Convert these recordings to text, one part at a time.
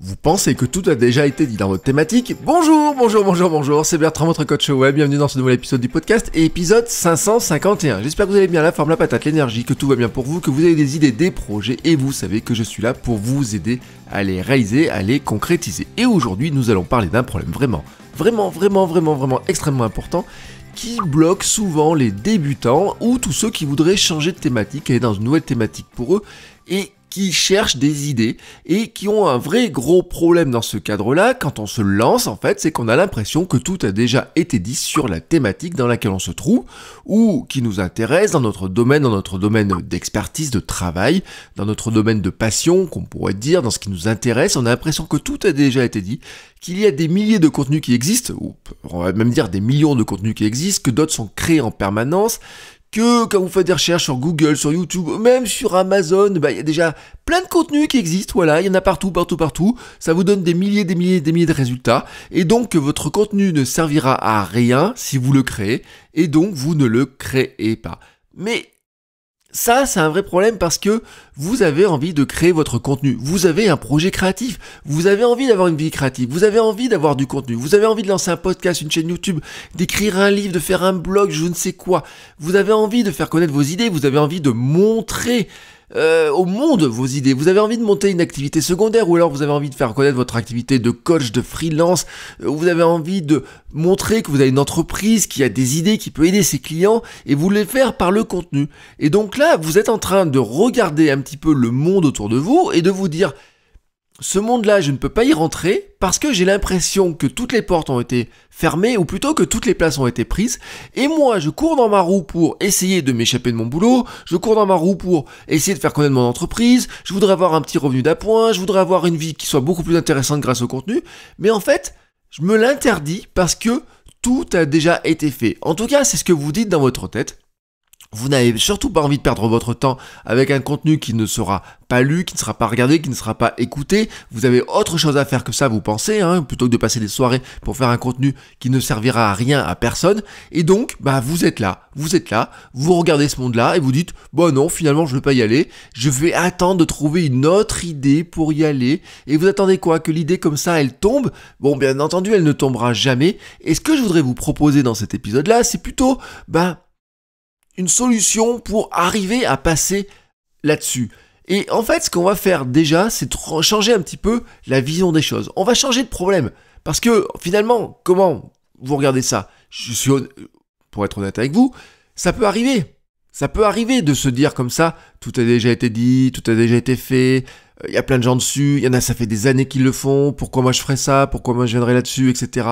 Vous pensez que tout a déjà été dit dans votre thématique Bonjour, bonjour, bonjour, bonjour, c'est Bertrand, votre coach web, bienvenue dans ce nouvel épisode du podcast, épisode 551. J'espère que vous allez bien, la forme, la patate, l'énergie, que tout va bien pour vous, que vous avez des idées, des projets, et vous savez que je suis là pour vous aider à les réaliser, à les concrétiser. Et aujourd'hui, nous allons parler d'un problème vraiment, vraiment, vraiment, vraiment, vraiment extrêmement important, qui bloque souvent les débutants ou tous ceux qui voudraient changer de thématique, aller dans une nouvelle thématique pour eux, et qui cherchent des idées et qui ont un vrai gros problème dans ce cadre-là quand on se lance en fait, c'est qu'on a l'impression que tout a déjà été dit sur la thématique dans laquelle on se trouve ou qui nous intéresse dans notre domaine, dans notre domaine d'expertise, de travail, dans notre domaine de passion qu'on pourrait dire, dans ce qui nous intéresse, on a l'impression que tout a déjà été dit, qu'il y a des milliers de contenus qui existent, ou on va même dire des millions de contenus qui existent, que d'autres sont créés en permanence, que quand vous faites des recherches sur Google, sur YouTube, même sur Amazon, bah, il y a déjà plein de contenus qui existent, voilà, il y en a partout, partout, partout, ça vous donne des milliers, des milliers, des milliers de résultats, et donc votre contenu ne servira à rien si vous le créez, et donc vous ne le créez pas. Mais ça, c'est un vrai problème parce que vous avez envie de créer votre contenu, vous avez un projet créatif, vous avez envie d'avoir une vie créative, vous avez envie d'avoir du contenu, vous avez envie de lancer un podcast, une chaîne YouTube, d'écrire un livre, de faire un blog, je ne sais quoi. Vous avez envie de faire connaître vos idées, vous avez envie de montrer euh, au monde vos idées. Vous avez envie de monter une activité secondaire ou alors vous avez envie de faire connaître votre activité de coach, de freelance, euh, vous avez envie de montrer que vous avez une entreprise qui a des idées, qui peut aider ses clients et vous les faire par le contenu. Et donc là, vous êtes en train de regarder un petit peu le monde autour de vous et de vous dire ce monde-là, je ne peux pas y rentrer parce que j'ai l'impression que toutes les portes ont été fermées ou plutôt que toutes les places ont été prises. Et moi, je cours dans ma roue pour essayer de m'échapper de mon boulot, je cours dans ma roue pour essayer de faire connaître mon entreprise, je voudrais avoir un petit revenu d'appoint, je voudrais avoir une vie qui soit beaucoup plus intéressante grâce au contenu. Mais en fait, je me l'interdis parce que tout a déjà été fait. En tout cas, c'est ce que vous dites dans votre tête. Vous n'avez surtout pas envie de perdre votre temps avec un contenu qui ne sera pas lu, qui ne sera pas regardé, qui ne sera pas écouté. Vous avez autre chose à faire que ça, vous pensez, hein, plutôt que de passer des soirées pour faire un contenu qui ne servira à rien, à personne. Et donc, bah, vous êtes là, vous êtes là, vous regardez ce monde-là et vous dites, bon non, finalement, je ne veux pas y aller. Je vais attendre de trouver une autre idée pour y aller. Et vous attendez quoi Que l'idée comme ça, elle tombe Bon, bien entendu, elle ne tombera jamais. Et ce que je voudrais vous proposer dans cet épisode-là, c'est plutôt, bah, une solution pour arriver à passer là-dessus. Et en fait, ce qu'on va faire déjà, c'est changer un petit peu la vision des choses. On va changer de problème. Parce que finalement, comment vous regardez ça Je suis, pour être honnête avec vous, ça peut arriver. Ça peut arriver de se dire comme ça, tout a déjà été dit, tout a déjà été fait, euh, il y a plein de gens dessus, il y en a, ça fait des années qu'ils le font, pourquoi moi je ferais ça, pourquoi moi je viendrais là-dessus, etc.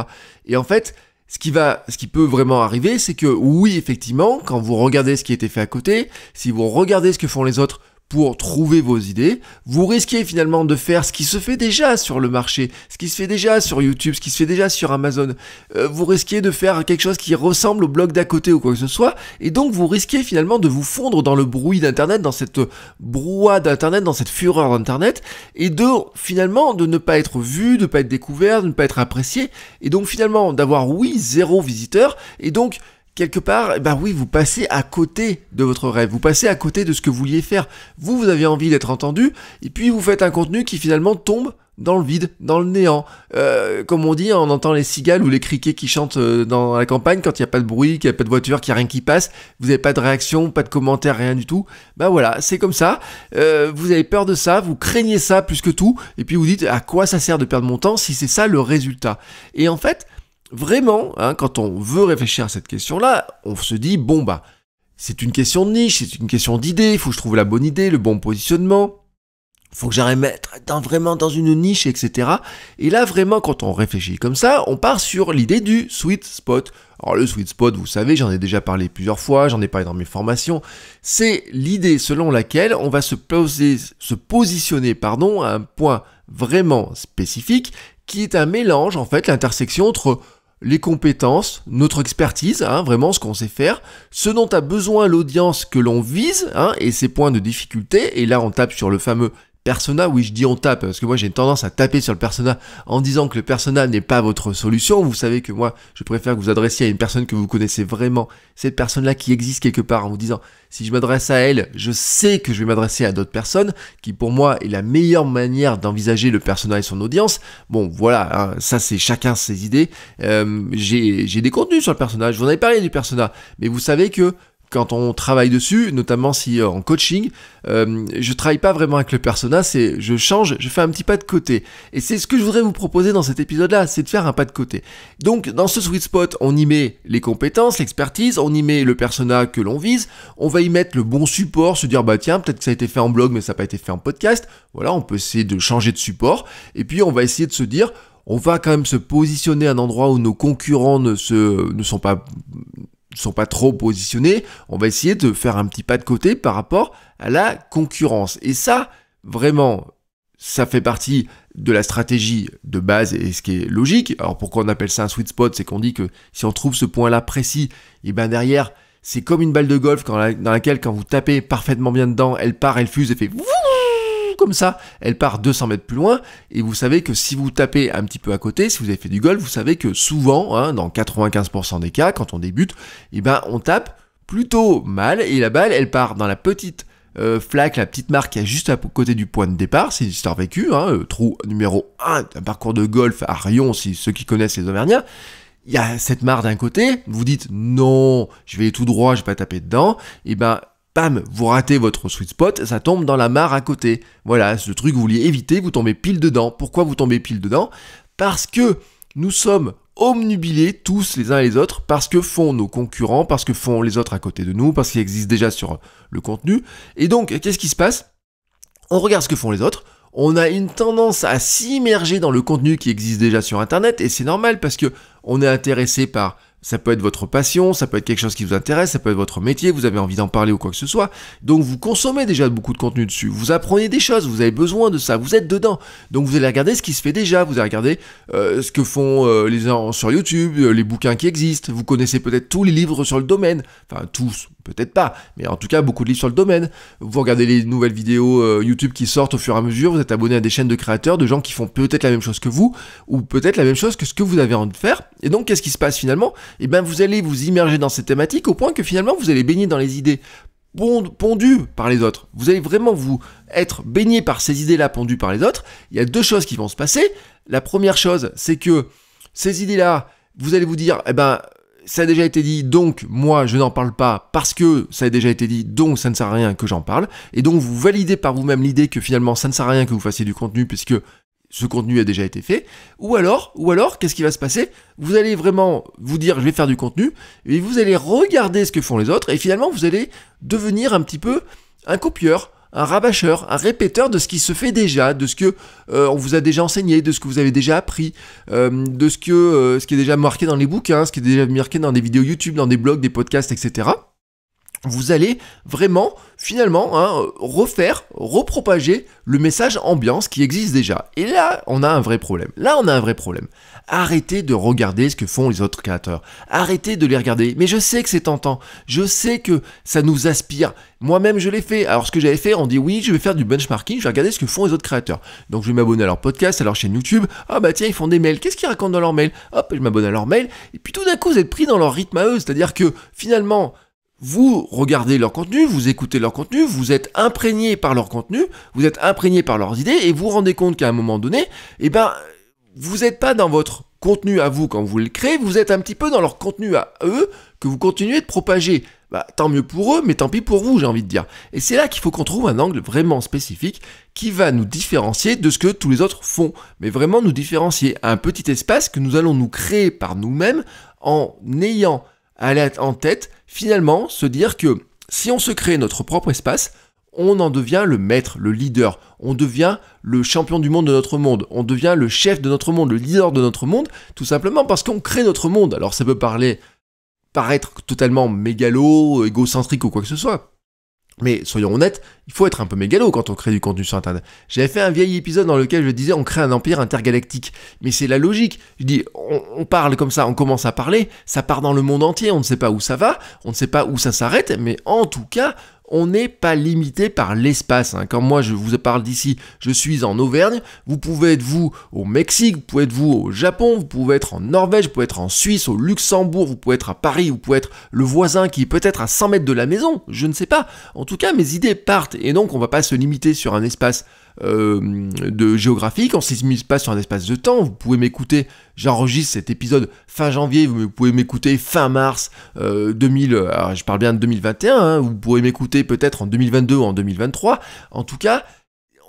Et en fait, ce qui va, ce qui peut vraiment arriver, c'est que oui, effectivement, quand vous regardez ce qui a été fait à côté, si vous regardez ce que font les autres, pour trouver vos idées, vous risquez finalement de faire ce qui se fait déjà sur le marché, ce qui se fait déjà sur YouTube, ce qui se fait déjà sur Amazon. Euh, vous risquez de faire quelque chose qui ressemble au blog d'à côté ou quoi que ce soit, et donc vous risquez finalement de vous fondre dans le bruit d'Internet, dans cette brouhaha d'Internet, dans cette fureur d'Internet, et de finalement de ne pas être vu, de ne pas être découvert, de ne pas être apprécié, et donc finalement d'avoir oui zéro visiteur, et donc quelque part, bah oui, vous passez à côté de votre rêve, vous passez à côté de ce que vous vouliez faire. Vous, vous avez envie d'être entendu, et puis vous faites un contenu qui finalement tombe dans le vide, dans le néant. Euh, comme on dit, on entend les cigales ou les criquets qui chantent euh, dans la campagne quand il n'y a pas de bruit, qu'il n'y a pas de voiture, qu'il n'y a rien qui passe, vous n'avez pas de réaction, pas de commentaire, rien du tout. Bah voilà, c'est comme ça. Euh, vous avez peur de ça, vous craignez ça plus que tout, et puis vous dites à quoi ça sert de perdre mon temps si c'est ça le résultat. Et en fait, vraiment, hein, quand on veut réfléchir à cette question-là, on se dit, bon bah, c'est une question de niche, c'est une question d'idée, il faut que je trouve la bonne idée, le bon positionnement, il faut que j'arrive à vraiment dans une niche, etc. Et là, vraiment, quand on réfléchit comme ça, on part sur l'idée du sweet spot. Alors le sweet spot, vous savez, j'en ai déjà parlé plusieurs fois, j'en ai parlé dans mes formations, c'est l'idée selon laquelle on va se, poser, se positionner pardon, à un point vraiment spécifique qui est un mélange, en fait, l'intersection entre les compétences, notre expertise, hein, vraiment ce qu'on sait faire, ce dont a besoin l'audience que l'on vise, hein, et ses points de difficulté, et là on tape sur le fameux persona, oui je dis on tape, parce que moi j'ai une tendance à taper sur le persona en disant que le persona n'est pas votre solution, vous savez que moi je préfère que vous adressiez à une personne que vous connaissez vraiment, cette personne-là qui existe quelque part en vous disant si je m'adresse à elle, je sais que je vais m'adresser à d'autres personnes, qui pour moi est la meilleure manière d'envisager le persona et son audience. Bon voilà, hein, ça c'est chacun ses idées. Euh, j'ai des contenus sur le persona, je vous en ai parlé du persona, mais vous savez que quand on travaille dessus, notamment si euh, en coaching, je euh, je travaille pas vraiment avec le persona, c'est je change, je fais un petit pas de côté. Et c'est ce que je voudrais vous proposer dans cet épisode-là, c'est de faire un pas de côté. Donc dans ce sweet spot, on y met les compétences, l'expertise, on y met le persona que l'on vise, on va y mettre le bon support, se dire bah tiens, peut-être que ça a été fait en blog mais ça n'a pas été fait en podcast. Voilà, on peut essayer de changer de support et puis on va essayer de se dire on va quand même se positionner à un endroit où nos concurrents ne, se, ne sont pas sont pas trop positionnés, on va essayer de faire un petit pas de côté par rapport à la concurrence. Et ça, vraiment, ça fait partie de la stratégie de base et ce qui est logique. Alors pourquoi on appelle ça un sweet spot C'est qu'on dit que si on trouve ce point-là précis, et eh bien derrière, c'est comme une balle de golf dans laquelle quand vous tapez parfaitement bien dedans, elle part, elle fuse et fait comme ça. Elle part 200 mètres plus loin, et vous savez que si vous tapez un petit peu à côté, si vous avez fait du golf, vous savez que souvent, hein, dans 95% des cas, quand on débute, eh ben, on tape plutôt mal, et la balle, elle part dans la petite euh, flaque, la petite marque qui est juste à côté du point de départ, c'est une histoire vécue, hein, trou numéro 1 d'un parcours de golf à Rion, si ceux qui connaissent les Auvergnats, il y a cette mare d'un côté, vous dites non, je vais tout droit, je vais pas taper dedans, et eh ben bam, vous ratez votre sweet spot, ça tombe dans la mare à côté. Voilà, ce truc que vous vouliez éviter, vous tombez pile dedans. Pourquoi vous tombez pile dedans Parce que nous sommes omnubilés tous les uns et les autres parce que font nos concurrents, parce que font les autres à côté de nous, parce qu'ils existent déjà sur le contenu. Et donc, qu'est-ce qui se passe On regarde ce que font les autres, on a une tendance à s'immerger dans le contenu qui existe déjà sur Internet, et c'est normal parce que on est intéressé par ça peut être votre passion, ça peut être quelque chose qui vous intéresse, ça peut être votre métier, vous avez envie d'en parler ou quoi que ce soit. Donc vous consommez déjà beaucoup de contenu dessus, vous apprenez des choses, vous avez besoin de ça, vous êtes dedans. Donc vous allez regarder ce qui se fait déjà, vous allez regarder euh, ce que font euh, les gens sur YouTube, euh, les bouquins qui existent, vous connaissez peut-être tous les livres sur le domaine, enfin tous, peut-être pas, mais en tout cas beaucoup de livres sur le domaine. Vous regardez les nouvelles vidéos euh, YouTube qui sortent au fur et à mesure, vous êtes abonné à des chaînes de créateurs, de gens qui font peut-être la même chose que vous, ou peut-être la même chose que ce que vous avez envie de faire. Et donc qu'est-ce qui se passe finalement Eh bien vous allez vous immerger dans ces thématiques au point que finalement vous allez baigner dans les idées pondues par les autres. Vous allez vraiment vous être baigné par ces idées-là pondues par les autres. Il y a deux choses qui vont se passer. La première chose, c'est que ces idées-là, vous allez vous dire, eh ben, ça a déjà été dit, donc moi je n'en parle pas parce que ça a déjà été dit, donc ça ne sert à rien que j'en parle. Et donc vous validez par vous-même l'idée que finalement ça ne sert à rien que vous fassiez du contenu puisque ce contenu a déjà été fait. Ou alors, ou alors, qu'est-ce qui va se passer Vous allez vraiment vous dire je vais faire du contenu et vous allez regarder ce que font les autres et finalement vous allez devenir un petit peu un copieur un rabâcheur, un répéteur de ce qui se fait déjà, de ce que euh, on vous a déjà enseigné, de ce que vous avez déjà appris, euh, de ce que euh, ce qui est déjà marqué dans les bouquins, ce qui est déjà marqué dans des vidéos YouTube, dans des blogs, des podcasts, etc vous allez vraiment, finalement, hein, refaire, repropager le message ambiance qui existe déjà. Et là, on a un vrai problème. Là, on a un vrai problème. Arrêtez de regarder ce que font les autres créateurs. Arrêtez de les regarder. Mais je sais que c'est tentant. Je sais que ça nous aspire. Moi-même, je l'ai fait. Alors, ce que j'avais fait, on dit oui, je vais faire du benchmarking, je vais regarder ce que font les autres créateurs. Donc, je vais m'abonner à leur podcast, à leur chaîne YouTube. Ah, bah tiens, ils font des mails. Qu'est-ce qu'ils racontent dans leur mail Hop, je m'abonne à leur mail. Et puis, tout d'un coup, vous êtes pris dans leur rythme à eux. C'est-à-dire que, finalement, vous regardez leur contenu, vous écoutez leur contenu, vous êtes imprégné par leur contenu, vous êtes imprégné par leurs idées et vous vous rendez compte qu'à un moment donné, eh ben, vous n'êtes pas dans votre contenu à vous quand vous le créez, vous êtes un petit peu dans leur contenu à eux que vous continuez de propager. Bah, tant mieux pour eux, mais tant pis pour vous, j'ai envie de dire. Et c'est là qu'il faut qu'on trouve un angle vraiment spécifique qui va nous différencier de ce que tous les autres font, mais vraiment nous différencier un petit espace que nous allons nous créer par nous-mêmes en ayant aller en tête, finalement, se dire que si on se crée notre propre espace, on en devient le maître, le leader, on devient le champion du monde de notre monde, on devient le chef de notre monde, le leader de notre monde, tout simplement parce qu'on crée notre monde. Alors ça peut parler, paraître totalement mégalo, égocentrique ou quoi que ce soit. Mais soyons honnêtes, il faut être un peu mégalo quand on crée du contenu sur Internet. J'avais fait un vieil épisode dans lequel je disais on crée un empire intergalactique. Mais c'est la logique. Je dis, on, on, parle comme ça, on commence à parler, ça part dans le monde entier, on ne sait pas où ça va, on ne sait pas où ça s'arrête, mais en tout cas, on n'est pas limité par l'espace. Hein. Quand moi je vous parle d'ici, je suis en Auvergne, vous pouvez être vous au Mexique, vous pouvez être vous au Japon, vous pouvez être en Norvège, vous pouvez être en Suisse, au Luxembourg, vous pouvez être à Paris, vous pouvez être le voisin qui est peut-être à 100 mètres de la maison, je ne sais pas. En tout cas, mes idées partent et donc on ne va pas se limiter sur un espace. Euh, de géographie, on ne mis pas sur un espace de temps. Vous pouvez m'écouter, j'enregistre cet épisode fin janvier, vous pouvez m'écouter fin mars 2000, euh, alors je parle bien de 2021, hein. vous pouvez m'écouter peut-être en 2022 ou en 2023. En tout cas,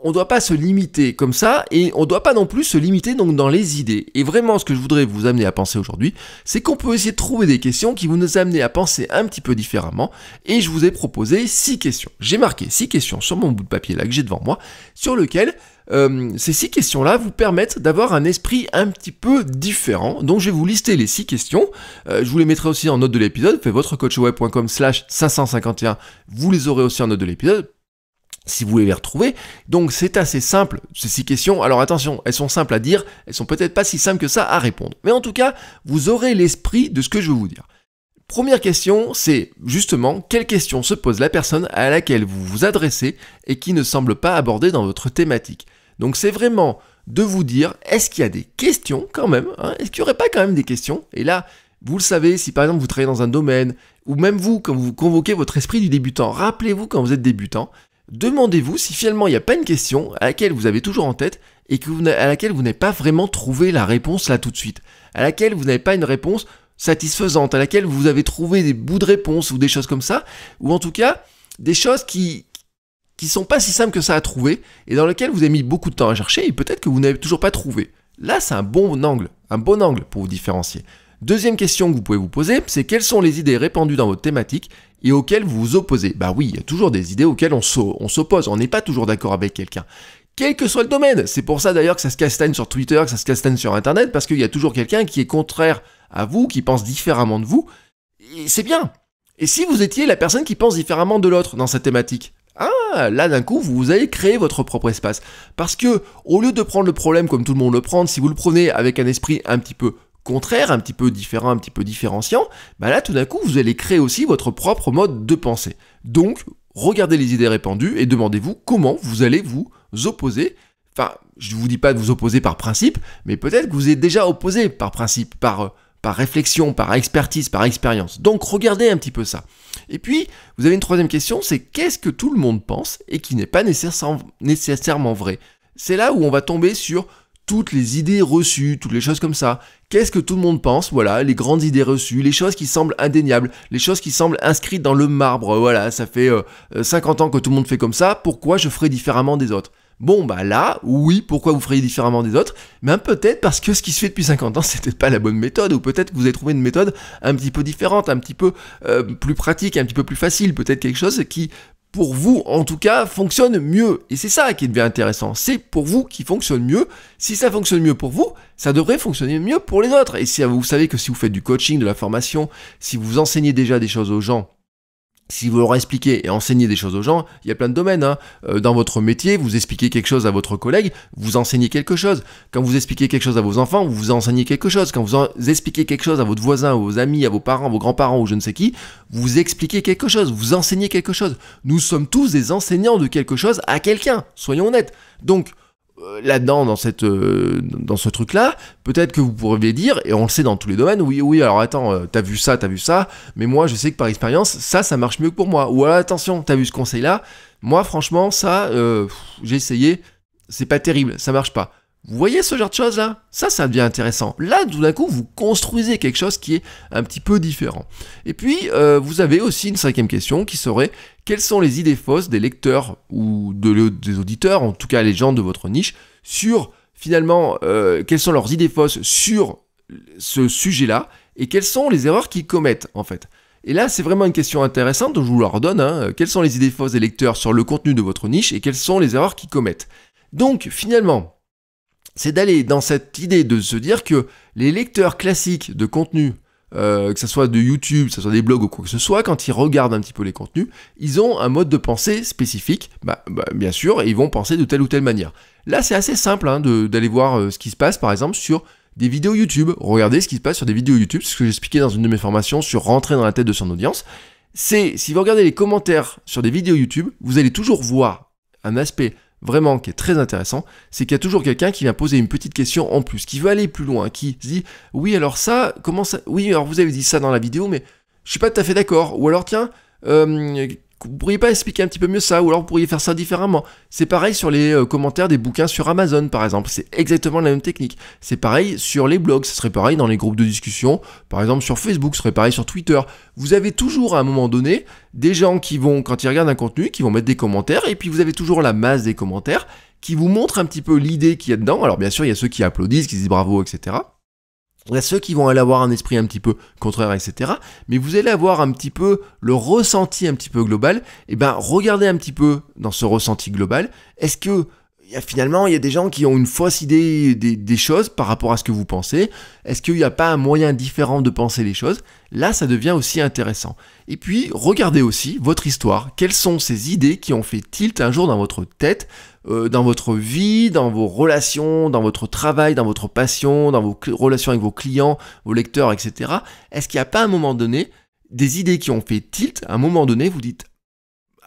on ne doit pas se limiter comme ça et on doit pas non plus se limiter donc dans les idées. Et vraiment, ce que je voudrais vous amener à penser aujourd'hui, c'est qu'on peut essayer de trouver des questions qui vont nous amener à penser un petit peu différemment. Et je vous ai proposé six questions. J'ai marqué six questions sur mon bout de papier là que j'ai devant moi, sur lequel euh, ces six questions-là vous permettent d'avoir un esprit un petit peu différent. Donc je vais vous lister les six questions. Euh, je vous les mettrai aussi en note de l'épisode. Faites votrecoachweb.com slash 551. Vous les aurez aussi en note de l'épisode si vous voulez les retrouver. Donc c'est assez simple, ces six questions. Alors attention, elles sont simples à dire, elles sont peut-être pas si simples que ça à répondre. Mais en tout cas, vous aurez l'esprit de ce que je veux vous dire. Première question, c'est justement quelle question se pose la personne à laquelle vous vous adressez et qui ne semble pas abordée dans votre thématique. Donc c'est vraiment de vous dire, est-ce qu'il y a des questions quand même hein? Est-ce qu'il n'y aurait pas quand même des questions Et là, vous le savez, si par exemple vous travaillez dans un domaine, ou même vous, quand vous convoquez votre esprit du débutant, rappelez-vous quand vous êtes débutant, Demandez-vous si finalement il n'y a pas une question à laquelle vous avez toujours en tête et à laquelle vous n'avez pas vraiment trouvé la réponse là tout de suite, à laquelle vous n'avez pas une réponse satisfaisante, à laquelle vous avez trouvé des bouts de réponse ou des choses comme ça, ou en tout cas des choses qui qui sont pas si simples que ça à trouver et dans lesquelles vous avez mis beaucoup de temps à chercher et peut-être que vous n'avez toujours pas trouvé. Là, c'est un bon angle, un bon angle pour vous différencier. Deuxième question que vous pouvez vous poser, c'est quelles sont les idées répandues dans votre thématique et auxquelles vous vous opposez Bah oui, il y a toujours des idées auxquelles on s'oppose, on n'est pas toujours d'accord avec quelqu'un. Quel que soit le domaine, c'est pour ça d'ailleurs que ça se castagne sur Twitter, que ça se castagne sur Internet, parce qu'il y a toujours quelqu'un qui est contraire à vous, qui pense différemment de vous, et c'est bien. Et si vous étiez la personne qui pense différemment de l'autre dans sa thématique ah, là d'un coup, vous allez créer votre propre espace. Parce que, au lieu de prendre le problème comme tout le monde le prend, si vous le prenez avec un esprit un petit peu contraire, un petit peu différent, un petit peu différenciant, bah là tout d'un coup vous allez créer aussi votre propre mode de pensée. Donc regardez les idées répandues et demandez-vous comment vous allez vous opposer. Enfin, je ne vous dis pas de vous opposer par principe, mais peut-être que vous êtes déjà opposé par principe, par, euh, par réflexion, par expertise, par expérience. Donc regardez un petit peu ça. Et puis, vous avez une troisième question, c'est qu'est-ce que tout le monde pense et qui n'est pas nécessairement vrai C'est là où on va tomber sur toutes les idées reçues, toutes les choses comme ça. Qu'est-ce que tout le monde pense Voilà, les grandes idées reçues, les choses qui semblent indéniables, les choses qui semblent inscrites dans le marbre. Voilà, ça fait 50 euh, ans que tout le monde fait comme ça, pourquoi je ferais différemment des autres Bon, bah là, oui, pourquoi vous feriez différemment des autres Ben peut-être parce que ce qui se fait depuis 50 ans, c'était pas la bonne méthode, ou peut-être que vous avez trouvé une méthode un petit peu différente, un petit peu euh, plus pratique, un petit peu plus facile, peut-être quelque chose qui pour vous en tout cas fonctionne mieux. Et c'est ça qui devient intéressant. C'est pour vous qui fonctionne mieux. Si ça fonctionne mieux pour vous, ça devrait fonctionner mieux pour les autres. Et si vous savez que si vous faites du coaching, de la formation, si vous enseignez déjà des choses aux gens, si vous leur expliquez et enseignez des choses aux gens, il y a plein de domaines. Hein. Euh, dans votre métier, vous expliquez quelque chose à votre collègue, vous enseignez quelque chose. Quand vous expliquez quelque chose à vos enfants, vous enseignez quelque chose. Quand vous expliquez quelque chose à votre voisin, vos amis, à vos parents, vos grands-parents ou je ne sais qui, vous expliquez quelque chose, vous enseignez quelque chose. Nous sommes tous des enseignants de quelque chose à quelqu'un, soyons honnêtes. Donc, euh, là-dedans, dans, cette, euh, dans ce truc-là, peut-être que vous pourriez dire, et on le sait dans tous les domaines, oui, oui, alors attends, euh, t'as vu ça, t'as vu ça, mais moi je sais que par expérience, ça, ça marche mieux pour moi. Ou alors attention, t'as vu ce conseil-là, moi franchement, ça, j'ai essayé, c'est pas terrible, ça marche pas. Vous voyez ce genre de choses là Ça, ça devient intéressant. Là, tout d'un coup, vous construisez quelque chose qui est un petit peu différent. Et puis, vous avez aussi une cinquième question qui serait quelles sont les idées fausses des lecteurs ou des auditeurs, en tout cas les gens de votre niche, sur finalement euh, quelles sont leurs idées fausses sur ce sujet-là et quelles sont les erreurs qu'ils commettent en fait. Et là, c'est vraiment une question intéressante, donc je vous la redonne. Hein. Quelles sont les idées fausses des lecteurs sur le contenu de votre niche et quelles sont les erreurs qu'ils commettent Donc, finalement, c'est d'aller dans cette idée de se dire que les lecteurs classiques de contenu euh, que ce soit de YouTube, que ce soit des blogs ou quoi que ce soit, quand ils regardent un petit peu les contenus, ils ont un mode de pensée spécifique, bah, bah, bien sûr, et ils vont penser de telle ou telle manière. Là, c'est assez simple hein, d'aller voir euh, ce qui se passe, par exemple, sur des vidéos YouTube. Regardez ce qui se passe sur des vidéos YouTube, ce que j'expliquais dans une de mes formations sur rentrer dans la tête de son audience. C'est, si vous regardez les commentaires sur des vidéos YouTube, vous allez toujours voir un aspect vraiment qui est très intéressant, c'est qu'il y a toujours quelqu'un qui vient poser une petite question en plus, qui veut aller plus loin, qui se dit oui alors ça, comment ça, oui alors vous avez dit ça dans la vidéo, mais je suis pas tout à fait d'accord, ou alors tiens, euh, vous pourriez pas expliquer un petit peu mieux ça, ou alors vous pourriez faire ça différemment. C'est pareil sur les euh, commentaires des bouquins sur Amazon, par exemple. C'est exactement la même technique. C'est pareil sur les blogs, ce serait pareil dans les groupes de discussion, par exemple sur Facebook, ce serait pareil sur Twitter. Vous avez toujours à un moment donné des gens qui vont, quand ils regardent un contenu, qui vont mettre des commentaires, et puis vous avez toujours la masse des commentaires qui vous montrent un petit peu l'idée qu'il y a dedans. Alors bien sûr, il y a ceux qui applaudissent, qui disent bravo, etc. Il y a ceux qui vont aller avoir un esprit un petit peu contraire, etc. Mais vous allez avoir un petit peu le ressenti un petit peu global. Et ben, regardez un petit peu dans ce ressenti global. Est-ce que finalement, il y a des gens qui ont une fausse idée des, choses par rapport à ce que vous pensez. Est-ce qu'il n'y a pas un moyen différent de penser les choses Là, ça devient aussi intéressant. Et puis, regardez aussi votre histoire. Quelles sont ces idées qui ont fait tilt un jour dans votre tête, euh, dans votre vie, dans vos relations, dans votre travail, dans votre passion, dans vos relations avec vos clients, vos lecteurs, etc. Est-ce qu'il n'y a pas à un moment donné des idées qui ont fait tilt À un moment donné, vous dites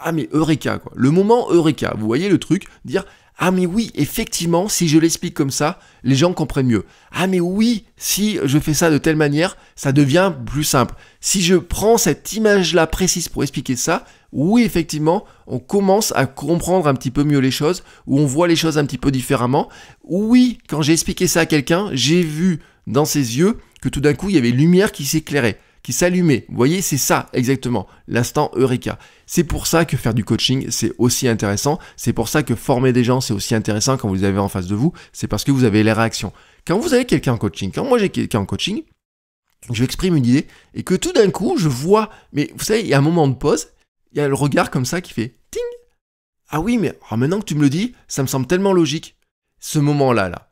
ah mais Eureka quoi, le moment Eureka, vous voyez le truc, dire ah mais oui, effectivement, si je l'explique comme ça, les gens comprennent mieux. Ah mais oui, si je fais ça de telle manière, ça devient plus simple. Si je prends cette image-là précise pour expliquer ça, oui, effectivement, on commence à comprendre un petit peu mieux les choses, ou on voit les choses un petit peu différemment. Oui, quand j'ai expliqué ça à quelqu'un, j'ai vu dans ses yeux que tout d'un coup, il y avait lumière qui s'éclairait qui s'allumait. Vous voyez, c'est ça exactement, l'instant Eureka. C'est pour ça que faire du coaching, c'est aussi intéressant. C'est pour ça que former des gens, c'est aussi intéressant quand vous les avez en face de vous. C'est parce que vous avez les réactions. Quand vous avez quelqu'un en coaching, quand moi j'ai quelqu'un en coaching, je exprime une idée et que tout d'un coup, je vois, mais vous savez, il y a un moment de pause, il y a le regard comme ça qui fait ting. Ah oui, mais oh, maintenant que tu me le dis, ça me semble tellement logique. Ce moment-là, là.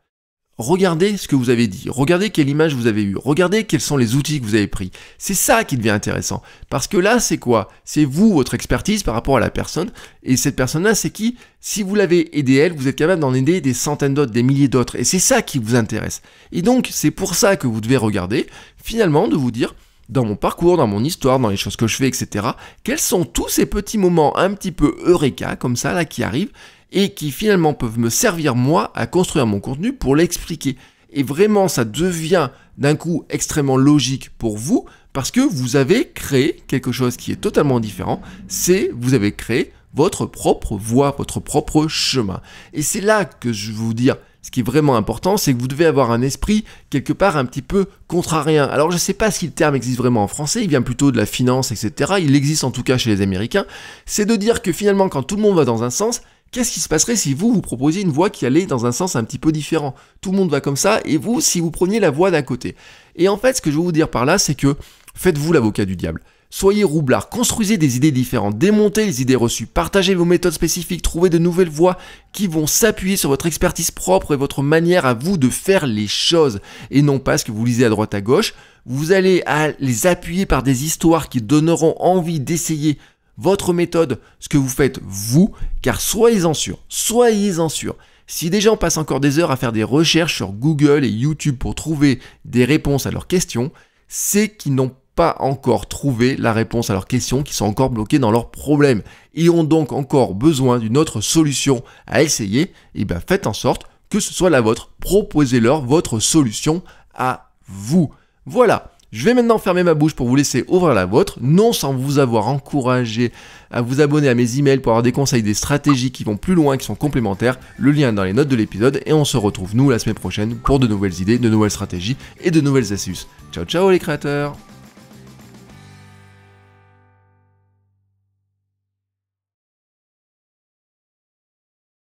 Regardez ce que vous avez dit, regardez quelle image vous avez eue, regardez quels sont les outils que vous avez pris. C'est ça qui devient intéressant. Parce que là, c'est quoi C'est vous, votre expertise par rapport à la personne. Et cette personne-là, c'est qui Si vous l'avez aidé elle, vous êtes capable d'en aider des centaines d'autres, des milliers d'autres. Et c'est ça qui vous intéresse. Et donc, c'est pour ça que vous devez regarder, finalement, de vous dire, dans mon parcours, dans mon histoire, dans les choses que je fais, etc., quels sont tous ces petits moments un petit peu eureka, comme ça, là, qui arrivent et qui finalement peuvent me servir moi à construire mon contenu pour l'expliquer. Et vraiment, ça devient d'un coup extrêmement logique pour vous parce que vous avez créé quelque chose qui est totalement différent. C'est vous avez créé votre propre voie, votre propre chemin. Et c'est là que je vais vous dire, ce qui est vraiment important, c'est que vous devez avoir un esprit quelque part un petit peu contrarien. Alors je ne sais pas si le terme existe vraiment en français, il vient plutôt de la finance, etc. Il existe en tout cas chez les Américains. C'est de dire que finalement, quand tout le monde va dans un sens, Qu'est-ce qui se passerait si vous vous proposiez une voie qui allait dans un sens un petit peu différent Tout le monde va comme ça, et vous, si vous preniez la voie d'un côté. Et en fait, ce que je veux vous dire par là, c'est que faites-vous l'avocat du diable. Soyez roublard, construisez des idées différentes, démontez les idées reçues, partagez vos méthodes spécifiques, trouvez de nouvelles voies qui vont s'appuyer sur votre expertise propre et votre manière à vous de faire les choses, et non pas ce que vous lisez à droite à gauche. Vous allez les appuyer par des histoires qui donneront envie d'essayer votre méthode, ce que vous faites vous, car soyez-en sûr, soyez-en sûr. Si des gens passent encore des heures à faire des recherches sur Google et YouTube pour trouver des réponses à leurs questions, c'est qu'ils n'ont pas encore trouvé la réponse à leurs questions, qui sont encore bloqués dans leurs problèmes Ils ont donc encore besoin d'une autre solution à essayer, et eh bien faites en sorte que ce soit la vôtre. Proposez-leur votre solution à vous. Voilà. Je vais maintenant fermer ma bouche pour vous laisser ouvrir la vôtre, non sans vous avoir encouragé à vous abonner à mes emails pour avoir des conseils, des stratégies qui vont plus loin, qui sont complémentaires. Le lien est dans les notes de l'épisode et on se retrouve nous la semaine prochaine pour de nouvelles idées, de nouvelles stratégies et de nouvelles astuces. Ciao ciao les créateurs